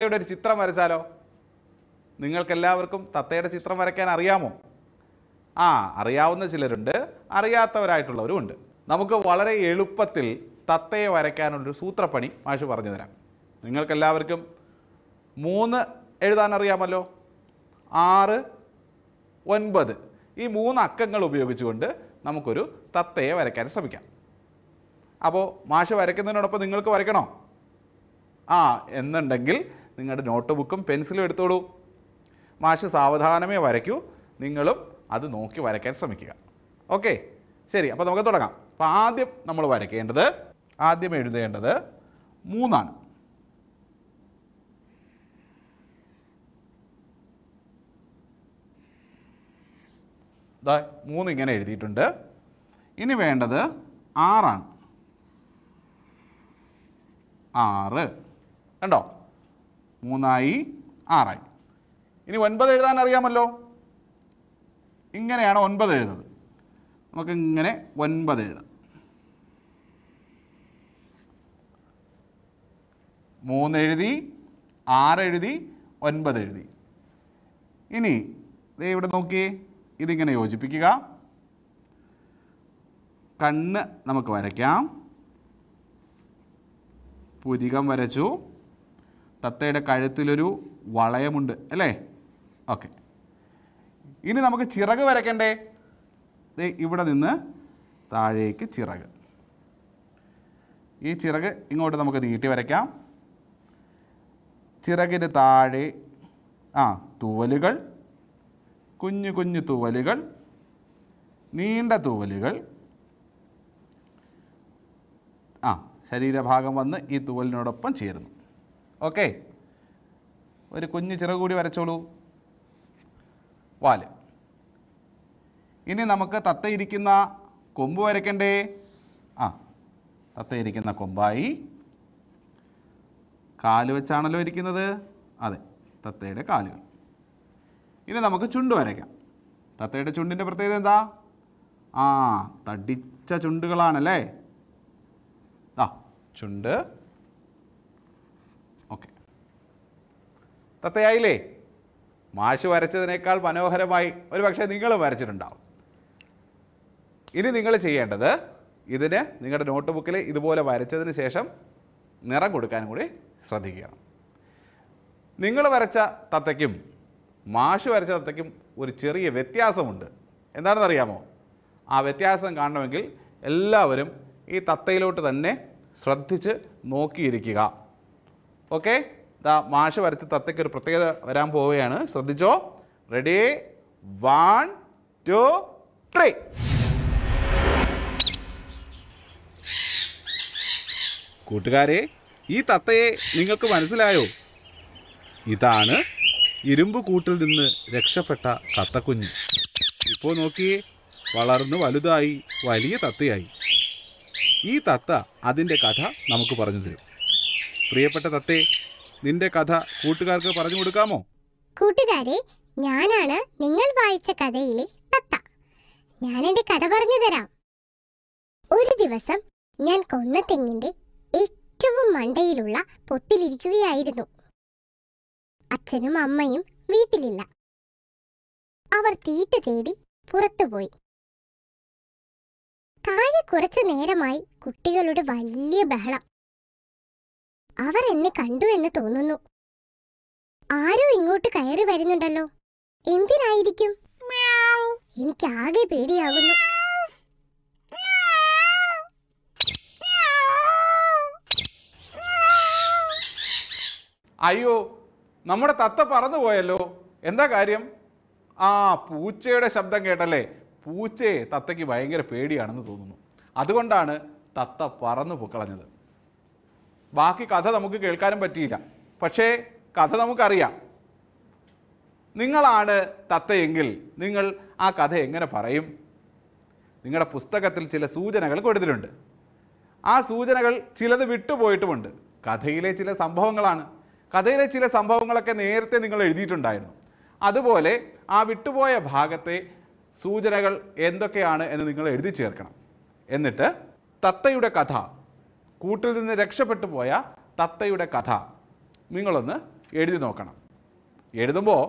തത്തയുടെ ഒരു ചിത്രം വരച്ചാലോ നിങ്ങൾക്കെല്ലാവർക്കും തത്തയുടെ ചിത്രം വരയ്ക്കാൻ അറിയാമോ ആ അറിയാവുന്ന ചിലരുണ്ട് അറിയാത്തവരായിട്ടുള്ളവരുമുണ്ട് നമുക്ക് വളരെ എളുപ്പത്തിൽ തത്തയെ വരയ്ക്കാനുള്ളൊരു സൂത്രപ്പണി മാഷ് പറഞ്ഞു തരാം നിങ്ങൾക്കെല്ലാവർക്കും മൂന്ന് എഴുതാൻ അറിയാമല്ലോ ആറ് ഒൻപത് ഈ മൂന്ന് അക്കങ്ങൾ ഉപയോഗിച്ചുകൊണ്ട് നമുക്കൊരു തത്തയെ വരയ്ക്കാൻ ശ്രമിക്കാം അപ്പോൾ മാഷ് വരയ്ക്കുന്നതിനോടൊപ്പം നിങ്ങൾക്ക് വരയ്ക്കണോ ആ എന്നുണ്ടെങ്കിൽ നിങ്ങളുടെ നോട്ട് ബുക്കും പെൻസിലും എടുത്തോളൂ മാഷ് സാവധാനമേ വരയ്ക്കൂ നിങ്ങളും അത് നോക്കി വരയ്ക്കാൻ ശ്രമിക്കുക ഓക്കെ ശരി അപ്പോൾ നമുക്ക് തുടങ്ങാം അപ്പോൾ ആദ്യം നമ്മൾ വരയ്ക്കേണ്ടത് ആദ്യം എഴുതേണ്ടത് മൂന്നാണ് ഇതാ മൂന്ന് ഇങ്ങനെ എഴുതിയിട്ടുണ്ട് ഇനി വേണ്ടത് ആറാണ് ആറ് കണ്ടോ മൂന്നായി ആറായി ഇനി ഒൻപത് എഴുതാൻ അറിയാമല്ലോ ഇങ്ങനെയാണ് ഒൻപത് എഴുതുന്നത് നമുക്ക് ഇങ്ങനെ ഒൻപത് എഴുതാം മൂന്ന് എഴുതി ആറ് എഴുതി ഒൻപത് എഴുതി ഇനി ദേ ഇവിടെ നോക്കി ഇതിങ്ങനെ യോജിപ്പിക്കുക കണ്ണ് നമുക്ക് വരയ്ക്കാം പുരികം വരച്ചു തത്തയുടെ കഴുത്തിലൊരു വളയമുണ്ട് അല്ലേ ഓക്കെ ഇനി നമുക്ക് ചിറക് വരയ്ക്കണ്ടേ ഇവിടെ നിന്ന് താഴേക്ക് ചിറക് ഈ ചിറക് ഇങ്ങോട്ട് നമുക്ക് നീട്ടി വരയ്ക്കാം ചിറകിന് താഴെ ആ തൂവലുകൾ കുഞ്ഞു കുഞ്ഞു തൂവലുകൾ നീണ്ട തൂവലുകൾ ആ ശരീരഭാഗം വന്ന് ഈ തൂവലിനോടൊപ്പം ചേരുന്നു ഓക്കെ ഒരു കുഞ്ഞ് ചിറകൂടി വരച്ചോളൂ വാല് ഇനി നമുക്ക് തത്തയിരിക്കുന്ന കൊമ്പ് വരയ്ക്കണ്ടേ ആ തത്തയിരിക്കുന്ന കൊമ്പായി കാല് വെച്ചാണല്ലോ ഇരിക്കുന്നത് അതെ തത്തയുടെ കാലുകൾ ഇനി നമുക്ക് ചുണ്ട് വരയ്ക്കാം തത്തയുടെ ചുണ്ടിൻ്റെ പ്രത്യേകത എന്താ ആ തടിച്ച ചുണ്ടുകളാണല്ലേ ആ ചുണ്ട് തത്തയായില്ലേ മാഷ് വരച്ചതിനേക്കാൾ മനോഹരമായി ഒരു പക്ഷേ നിങ്ങൾ വരച്ചിട്ടുണ്ടാവും ഇനി നിങ്ങൾ ചെയ്യേണ്ടത് ഇതിന് നിങ്ങളുടെ നോട്ട് ബുക്കിൽ ഇതുപോലെ വരച്ചതിന് ശേഷം നിറം കൊടുക്കാനും കൂടി ശ്രദ്ധിക്കണം നിങ്ങൾ വരച്ച തത്തയ്ക്കും മാഷ് വരച്ച തത്തയ്ക്കും ഒരു ചെറിയ വ്യത്യാസമുണ്ട് എന്താണെന്നറിയാമോ ആ വ്യത്യാസം കാണണമെങ്കിൽ എല്ലാവരും ഈ തത്തയിലോട്ട് തന്നെ ശ്രദ്ധിച്ച് നോക്കിയിരിക്കുക ഓക്കേ ദാ മാഷ് വരച്ച തത്തയ്ക്ക് ഒരു പ്രത്യേകത വരാൻ പോവുകയാണ് ശ്രദ്ധിച്ചോ റെഡി വൺ ടു ത്രീ കൂട്ടുകാരെ ഈ തത്തയെ നിങ്ങൾക്ക് മനസ്സിലായോ ഇതാണ് ഇരുമ്പ് കൂട്ടിൽ നിന്ന് രക്ഷപ്പെട്ട തത്തക്കുഞ്ഞ് ഇപ്പോൾ നോക്കിയേ വളർന്ന് വലുതായി വലിയ തത്തയായി ഈ തത്ത അതിൻ്റെ കഥ നമുക്ക് പറഞ്ഞു തരും പ്രിയപ്പെട്ട തത്തേ നിന്റെ കഥ കൂട്ടുകാർക്ക് പറഞ്ഞു കൊടുക്കാമോ കൂട്ടുകാരെ ഞാനാണ് നിങ്ങൾ വായിച്ച കഥയിലെ തത്ത ഞാൻ എന്റെ കഥ പറഞ്ഞു തരാം ഒരു ദിവസം ഞാൻ കൊന്ന തെങ്ങിന്റെ ഏറ്റവും മണ്ടയിലുള്ള പൊത്തിലിരിക്കുകയായിരുന്നു അച്ഛനും അമ്മയും വീട്ടിലില്ല അവർ തീറ്റ തേടി പുറത്തുപോയി താഴെ കുറച്ചു നേരമായി കുട്ടികളുടെ വലിയ ബഹളം അവർ എന്നെ കണ്ടു എന്ന് തോന്നുന്നു ആരോ ഇങ്ങോട്ട് കയറി വരുന്നുണ്ടല്ലോ എന്തിനായിരിക്കും എനിക്കാകെ പേടിയാകുന്നു അയ്യോ നമ്മുടെ തത്ത പറന്നു പോയല്ലോ എന്താ കാര്യം ആ പൂച്ചയുടെ ശബ്ദം കേട്ടല്ലേ പൂച്ചയെ തത്തയ്ക്ക് ഭയങ്കര പേടിയാണെന്ന് തോന്നുന്നു അതുകൊണ്ടാണ് തത്ത പറന്നു പൊക്കളഞ്ഞത് ബാക്കി കഥ നമുക്ക് കേൾക്കാനും പറ്റിയില്ല പക്ഷേ കഥ നമുക്കറിയാം നിങ്ങളാണ് തത്തയെങ്കിൽ നിങ്ങൾ ആ കഥ എങ്ങനെ പറയും നിങ്ങളുടെ പുസ്തകത്തിൽ ചില സൂചനകൾ കൊടുത്തിട്ടുണ്ട് ആ സൂചനകൾ ചിലത് വിട്ടുപോയിട്ടുമുണ്ട് കഥയിലെ ചില സംഭവങ്ങളാണ് കഥയിലെ ചില സംഭവങ്ങളൊക്കെ നേരത്തെ നിങ്ങൾ എഴുതിയിട്ടുണ്ടായിരുന്നു അതുപോലെ ആ വിട്ടുപോയ ഭാഗത്തെ സൂചനകൾ എന്തൊക്കെയാണ് എന്ന് നിങ്ങൾ എഴുതി ചേർക്കണം എന്നിട്ട് തത്തയുടെ കഥ കൂട്ടിൽ നിന്ന് രക്ഷപ്പെട്ടു പോയ തത്തയുടെ കഥ നിങ്ങളൊന്ന് എഴുതി നോക്കണം എഴുതുമ്പോൾ